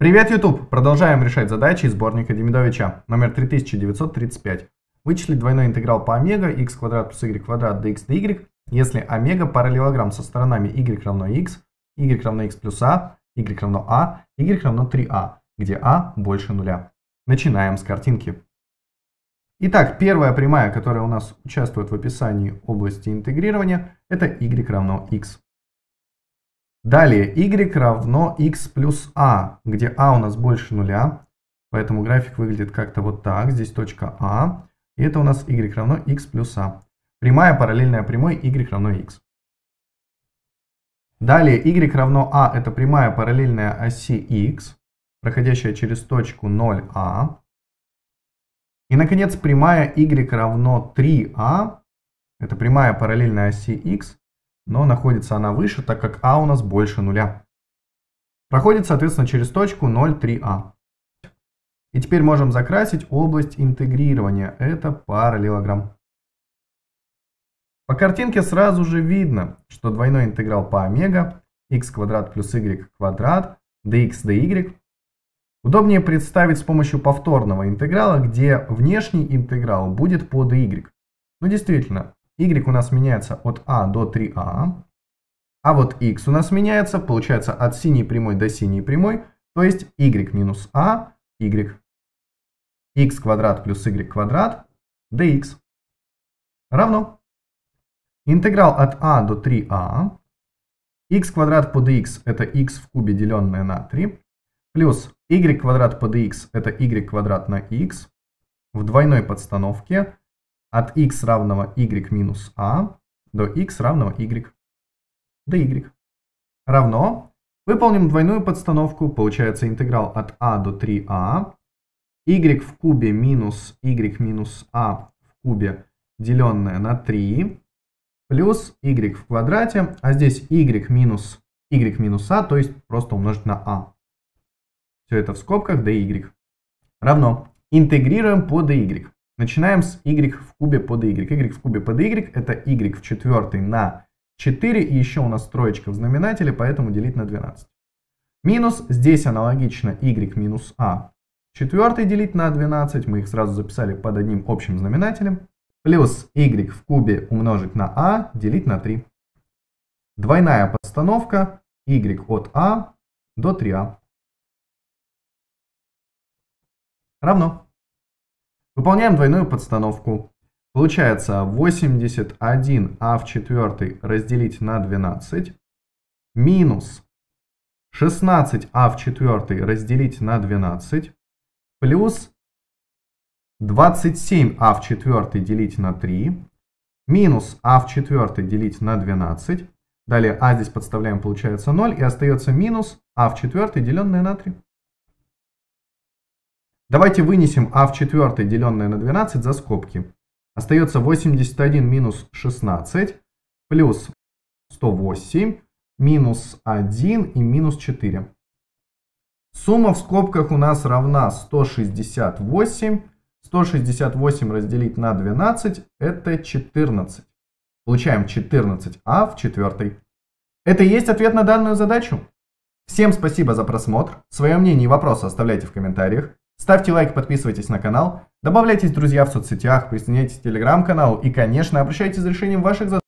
Привет, YouTube! Продолжаем решать задачи из сборника Демидовича, номер 3935. Вычислить двойной интеграл по омега, x квадрат плюс y квадрат dx dy, если омега параллелограмм со сторонами y равно x, y равно x плюс a, а, y равно a, а, y равно 3a, а, где a больше нуля. Начинаем с картинки. Итак, первая прямая, которая у нас участвует в описании области интегрирования, это y равно x. Далее, y равно x плюс a, где a у нас больше нуля, поэтому график выглядит как-то вот так. Здесь точка a, и это у нас y равно x плюс a. Прямая параллельная прямой y равно x. Далее, y равно a – это прямая параллельная оси x, проходящая через точку 0a. А. И, наконец, прямая y равно 3a а – это прямая параллельная оси x, но находится она выше, так как а у нас больше нуля. Проходит, соответственно, через точку 0,3а. И теперь можем закрасить область интегрирования. Это параллелограмм. По картинке сразу же видно, что двойной интеграл по омега x квадрат плюс y квадрат dx dy удобнее представить с помощью повторного интеграла, где внешний интеграл будет по dy. Ну действительно, y у нас меняется от а до 3а, а вот x у нас меняется, получается от синей прямой до синей прямой, то есть y минус а, y. x квадрат плюс y квадрат dx равно интеграл от а до 3а, x квадрат по dx это x в кубе деленное на 3, плюс y квадрат по dx это y квадрат на x в двойной подстановке от x равного y минус a до x равного y до y. Равно. Выполним двойную подстановку. Получается интеграл от a до 3a. y в кубе минус y минус a в кубе деленное на 3 плюс y в квадрате, а здесь y минус y минус a, то есть просто умножить на a. Все это в скобках dy. Равно. Интегрируем по dy. Начинаем с y в кубе под y. y в кубе под y это y в четвертой на 4. И еще у нас троечка в знаменателе, поэтому делить на 12. Минус, здесь аналогично y минус a в четвертой делить на 12. Мы их сразу записали под одним общим знаменателем. Плюс y в кубе умножить на a делить на 3. Двойная постановка y от a до 3a. Равно. Выполняем двойную подстановку. Получается 81а в четвертой разделить на 12 минус 16а в четвертой разделить на 12 плюс 27а в четвертой делить на 3 минус а в четвертой делить на 12. Далее а здесь подставляем, получается 0 и остается минус а в четвертой деленное на 3. Давайте вынесем а в четвертой, деленное на 12, за скобки. Остается 81 минус 16 плюс 108 минус 1 и минус 4. Сумма в скобках у нас равна 168. 168 разделить на 12 это 14. Получаем 14а в четвертой. Это и есть ответ на данную задачу. Всем спасибо за просмотр. Свое мнение и вопросы оставляйте в комментариях. Ставьте лайк, подписывайтесь на канал, добавляйтесь, друзья, в соцсетях, присоединяйтесь к телеграм-каналу и, конечно, обращайтесь за решением ваших задач